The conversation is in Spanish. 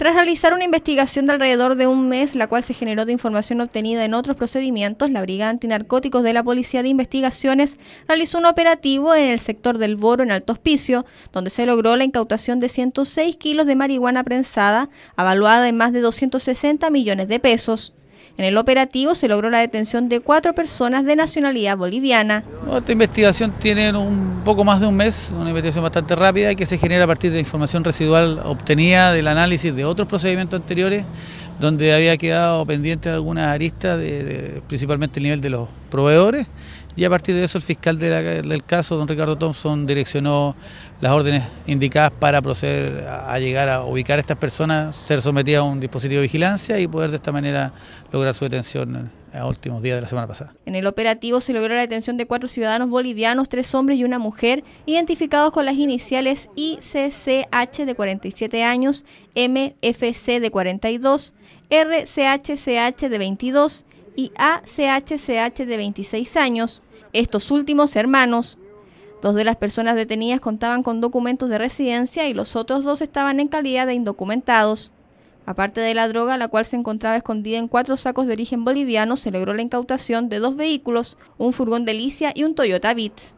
Tras realizar una investigación de alrededor de un mes, la cual se generó de información obtenida en otros procedimientos, la Brigada Antinarcóticos de la Policía de Investigaciones realizó un operativo en el sector del Boro, en Alto Hospicio, donde se logró la incautación de 106 kilos de marihuana prensada, avaluada en más de 260 millones de pesos. En el operativo se logró la detención de cuatro personas de nacionalidad boliviana. Esta investigación tiene un poco más de un mes, una investigación bastante rápida que se genera a partir de información residual obtenida del análisis de otros procedimientos anteriores, donde había quedado pendiente algunas aristas, de, principalmente el nivel de los proveedores y a partir de eso el fiscal del caso, don Ricardo Thompson, direccionó las órdenes indicadas para proceder a, llegar a ubicar a estas personas, ser sometidas a un dispositivo de vigilancia y poder de esta manera lograr su detención a últimos días de la semana pasada. En el operativo se logró la detención de cuatro ciudadanos bolivianos, tres hombres y una mujer, identificados con las iniciales ICCH de 47 años, MFC de 42, RCHCH de 22, y ACHCH de 26 años, estos últimos hermanos. Dos de las personas detenidas contaban con documentos de residencia y los otros dos estaban en calidad de indocumentados. Aparte de la droga, la cual se encontraba escondida en cuatro sacos de origen boliviano, se logró la incautación de dos vehículos, un furgón de Licia y un Toyota Vitz.